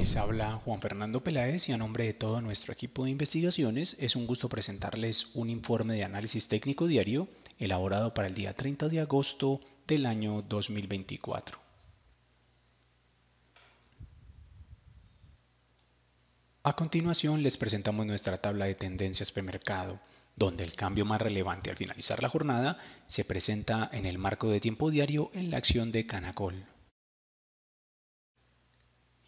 les habla Juan Fernando Peláez y a nombre de todo nuestro equipo de investigaciones es un gusto presentarles un informe de análisis técnico diario elaborado para el día 30 de agosto del año 2024. A continuación les presentamos nuestra tabla de tendencias premercado, donde el cambio más relevante al finalizar la jornada se presenta en el marco de tiempo diario en la acción de Canacol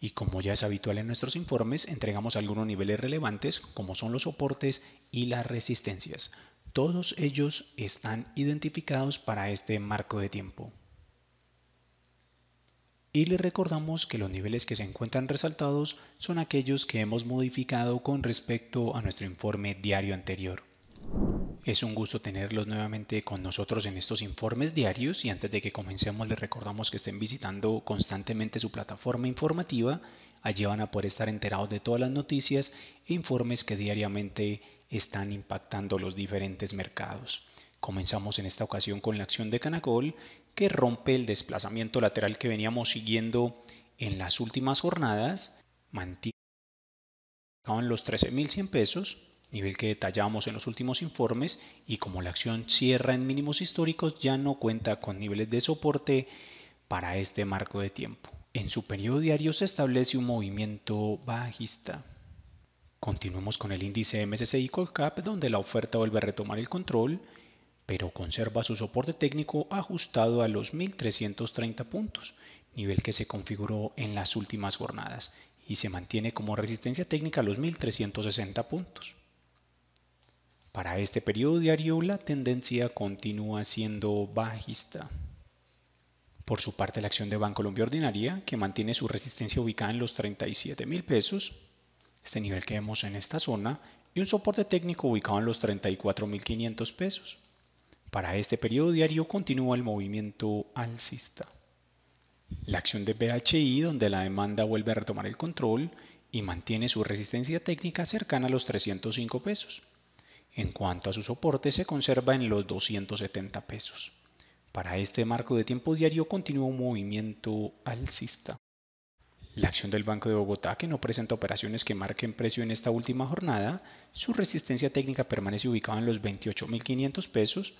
y como ya es habitual en nuestros informes, entregamos algunos niveles relevantes como son los soportes y las resistencias. Todos ellos están identificados para este marco de tiempo. Y les recordamos que los niveles que se encuentran resaltados son aquellos que hemos modificado con respecto a nuestro informe diario anterior. Es un gusto tenerlos nuevamente con nosotros en estos informes diarios y antes de que comencemos les recordamos que estén visitando constantemente su plataforma informativa. Allí van a poder estar enterados de todas las noticias e informes que diariamente están impactando los diferentes mercados. Comenzamos en esta ocasión con la acción de Canacol que rompe el desplazamiento lateral que veníamos siguiendo en las últimas jornadas, mantiene los 13.100 pesos nivel que detallamos en los últimos informes, y como la acción cierra en mínimos históricos, ya no cuenta con niveles de soporte para este marco de tiempo. En su periodo diario se establece un movimiento bajista. Continuemos con el índice MSCI Colcap, donde la oferta vuelve a retomar el control, pero conserva su soporte técnico ajustado a los 1330 puntos, nivel que se configuró en las últimas jornadas, y se mantiene como resistencia técnica a los 1360 puntos. Para este periodo diario la tendencia continúa siendo bajista. Por su parte, la acción de Bancolombia Ordinaria, que mantiene su resistencia ubicada en los 37 mil pesos, este nivel que vemos en esta zona, y un soporte técnico ubicado en los 34 mil 500 pesos. Para este periodo diario continúa el movimiento alcista. La acción de BHI, donde la demanda vuelve a retomar el control y mantiene su resistencia técnica cercana a los 305 pesos. En cuanto a su soporte, se conserva en los 270 pesos. Para este marco de tiempo diario continúa un movimiento alcista. La acción del Banco de Bogotá, que no presenta operaciones que marquen precio en esta última jornada, su resistencia técnica permanece ubicada en los 28.500 pesos,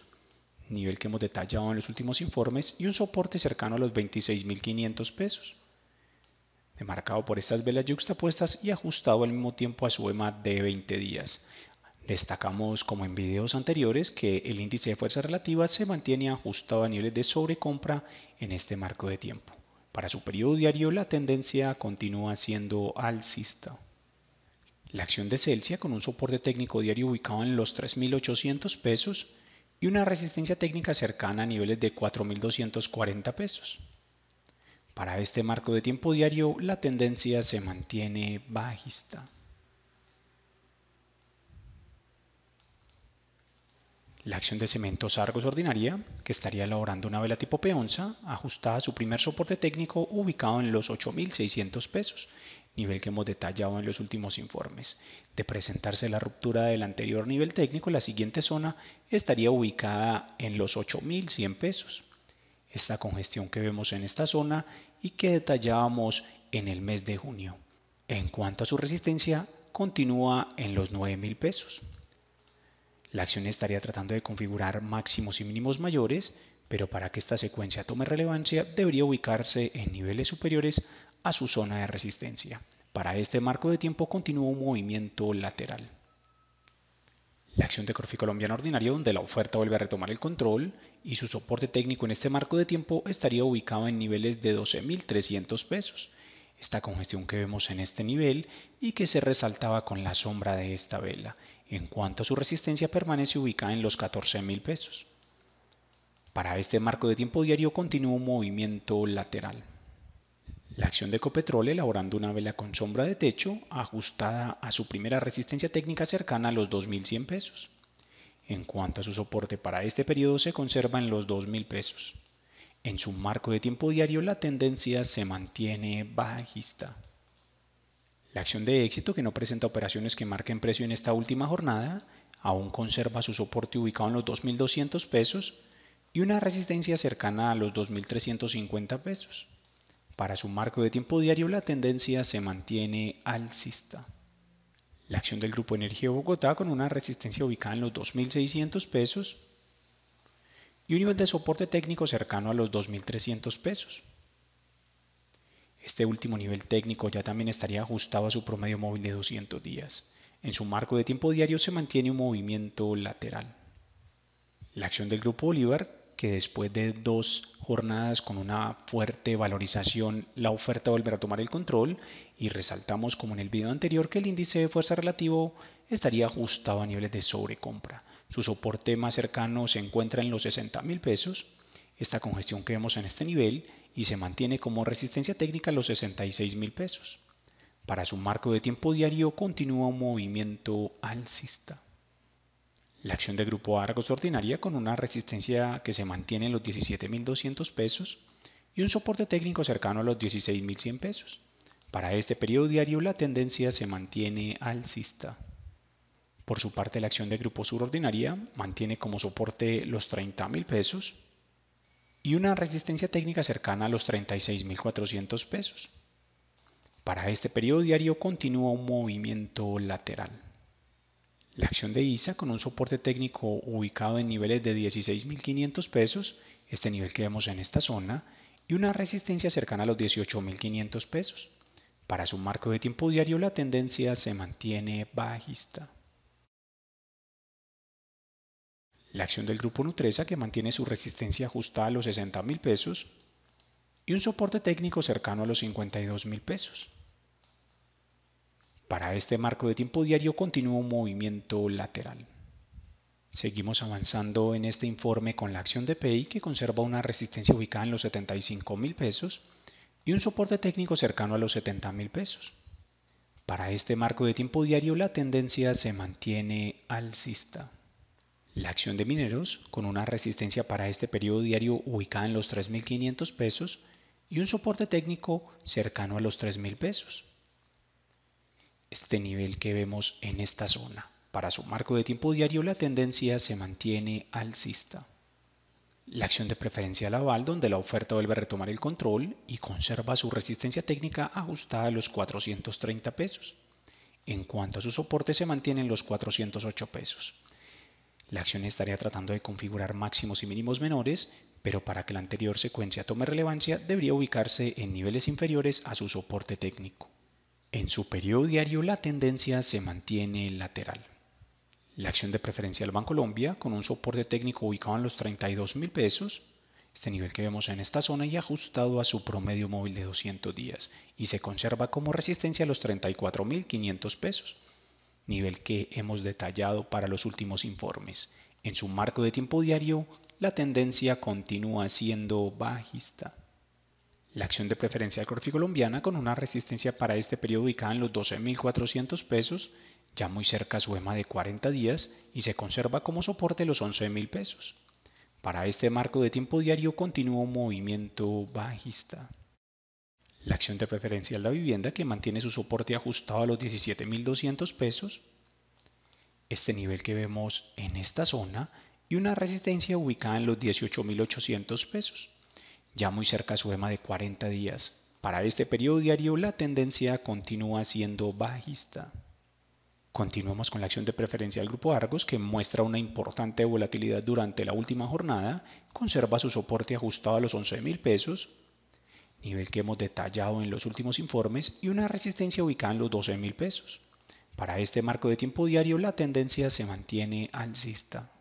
nivel que hemos detallado en los últimos informes, y un soporte cercano a los 26.500 pesos. Demarcado por estas velas yuxtapuestas y ajustado al mismo tiempo a su EMA de 20 días, Destacamos, como en videos anteriores, que el índice de fuerza relativa se mantiene ajustado a niveles de sobrecompra en este marco de tiempo. Para su periodo diario, la tendencia continúa siendo alcista. La acción de Celsius con un soporte técnico diario ubicado en los 3.800 pesos y una resistencia técnica cercana a niveles de 4.240 pesos. Para este marco de tiempo diario, la tendencia se mantiene bajista. la acción de cementos Argos Ordinaria, que estaría elaborando una vela tipo peonza ajustada a su primer soporte técnico ubicado en los 8.600 pesos, nivel que hemos detallado en los últimos informes. De presentarse la ruptura del anterior nivel técnico, la siguiente zona estaría ubicada en los 8.100 pesos. Esta congestión que vemos en esta zona y que detallábamos en el mes de junio. En cuanto a su resistencia, continúa en los 9.000 pesos. La acción estaría tratando de configurar máximos y mínimos mayores, pero para que esta secuencia tome relevancia debería ubicarse en niveles superiores a su zona de resistencia. Para este marco de tiempo continúa un movimiento lateral. La acción de Corfi Colombiano Ordinario, donde la oferta vuelve a retomar el control y su soporte técnico en este marco de tiempo estaría ubicado en niveles de 12.300 pesos. Esta congestión que vemos en este nivel y que se resaltaba con la sombra de esta vela en cuanto a su resistencia permanece ubicada en los $14,000. pesos. Para este marco de tiempo diario continúa un movimiento lateral. La acción de Ecopetrol elaborando una vela con sombra de techo ajustada a su primera resistencia técnica cercana a los 2.100 pesos. En cuanto a su soporte para este periodo se conserva en los 2.000 pesos. En su marco de tiempo diario la tendencia se mantiene bajista. La acción de éxito, que no presenta operaciones que marquen precio en esta última jornada, aún conserva su soporte ubicado en los 2.200 pesos y una resistencia cercana a los 2.350 pesos. Para su marco de tiempo diario la tendencia se mantiene alcista. La acción del Grupo Energía Bogotá con una resistencia ubicada en los 2.600 pesos y un nivel de soporte técnico cercano a los 2.300 pesos. Este último nivel técnico ya también estaría ajustado a su promedio móvil de 200 días. En su marco de tiempo diario se mantiene un movimiento lateral. La acción del grupo Bolívar, que después de dos jornadas con una fuerte valorización, la oferta volverá a tomar el control y resaltamos como en el video anterior que el índice de fuerza relativo estaría ajustado a niveles de sobrecompra. Su soporte más cercano se encuentra en los 60 mil pesos. Esta congestión que vemos en este nivel y se mantiene como resistencia técnica los 66 mil pesos. Para su marco de tiempo diario continúa un movimiento alcista. La acción de grupo Argos ordinaria con una resistencia que se mantiene en los 17.200 pesos y un soporte técnico cercano a los 16.100 pesos. Para este periodo diario la tendencia se mantiene alcista. Por su parte la acción de grupo Sur ordinaria mantiene como soporte los 30.000 pesos y una resistencia técnica cercana a los 36.400 pesos. Para este periodo diario continúa un movimiento lateral. La acción de ISA con un soporte técnico ubicado en niveles de 16.500 pesos, este nivel que vemos en esta zona, y una resistencia cercana a los 18.500 pesos. Para su marco de tiempo diario la tendencia se mantiene bajista. la acción del grupo Nutresa que mantiene su resistencia ajustada a los 60 mil pesos y un soporte técnico cercano a los 52 mil pesos. Para este marco de tiempo diario continúa un movimiento lateral. Seguimos avanzando en este informe con la acción de PEI que conserva una resistencia ubicada en los 75 mil pesos y un soporte técnico cercano a los 70 mil pesos. Para este marco de tiempo diario la tendencia se mantiene alcista. La acción de mineros, con una resistencia para este periodo diario ubicada en los 3.500 pesos y un soporte técnico cercano a los 3.000 pesos. Este nivel que vemos en esta zona. Para su marco de tiempo diario la tendencia se mantiene alcista. La acción de preferencia al aval donde la oferta vuelve a retomar el control y conserva su resistencia técnica ajustada a los 430 pesos. En cuanto a su soporte se mantienen los 408 pesos la acción estaría tratando de configurar máximos y mínimos menores, pero para que la anterior secuencia tome relevancia debería ubicarse en niveles inferiores a su soporte técnico. En su periodo diario la tendencia se mantiene lateral. La acción de preferencia del Colombia, con un soporte técnico ubicado en los 32 mil pesos, este nivel que vemos en esta zona y ajustado a su promedio móvil de 200 días, y se conserva como resistencia a los $34,500 mil pesos nivel que hemos detallado para los últimos informes. En su marco de tiempo diario, la tendencia continúa siendo bajista. La acción de preferencia de Corfi colombiana con una resistencia para este periodo ubicada en los 12.400 pesos, ya muy cerca a su EMA de 40 días y se conserva como soporte los 11.000 pesos. Para este marco de tiempo diario continúa un movimiento bajista la acción de preferencia de la vivienda que mantiene su soporte ajustado a los 17.200 pesos, este nivel que vemos en esta zona y una resistencia ubicada en los 18.800 pesos, ya muy cerca a su EMA de 40 días. Para este periodo diario la tendencia continúa siendo bajista. Continuamos con la acción de preferencia del grupo Argos que muestra una importante volatilidad durante la última jornada, conserva su soporte ajustado a los $11,000 pesos nivel que hemos detallado en los últimos informes, y una resistencia ubicada en los 12.000 pesos. Para este marco de tiempo diario la tendencia se mantiene alcista.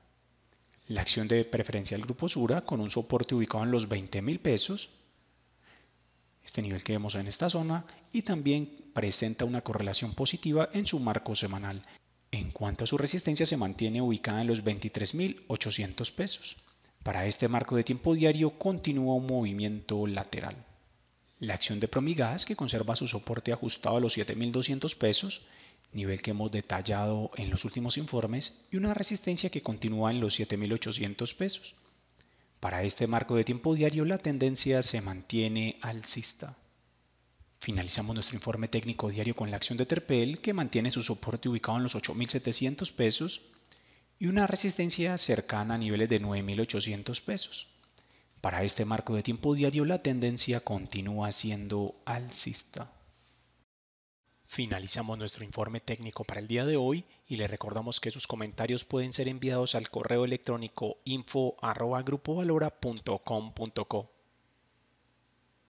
La acción de preferencia del grupo Sura con un soporte ubicado en los 20.000 pesos, este nivel que vemos en esta zona, y también presenta una correlación positiva en su marco semanal. En cuanto a su resistencia se mantiene ubicada en los 23.800 pesos. Para este marco de tiempo diario continúa un movimiento lateral la acción de Promigas que conserva su soporte ajustado a los 7.200 pesos, nivel que hemos detallado en los últimos informes, y una resistencia que continúa en los 7.800 pesos. Para este marco de tiempo diario la tendencia se mantiene alcista. Finalizamos nuestro informe técnico diario con la acción de Terpel que mantiene su soporte ubicado en los 8.700 pesos y una resistencia cercana a niveles de 9.800 pesos. Para este marco de tiempo diario la tendencia continúa siendo alcista. Finalizamos nuestro informe técnico para el día de hoy y le recordamos que sus comentarios pueden ser enviados al correo electrónico info.grupovalora.com.co.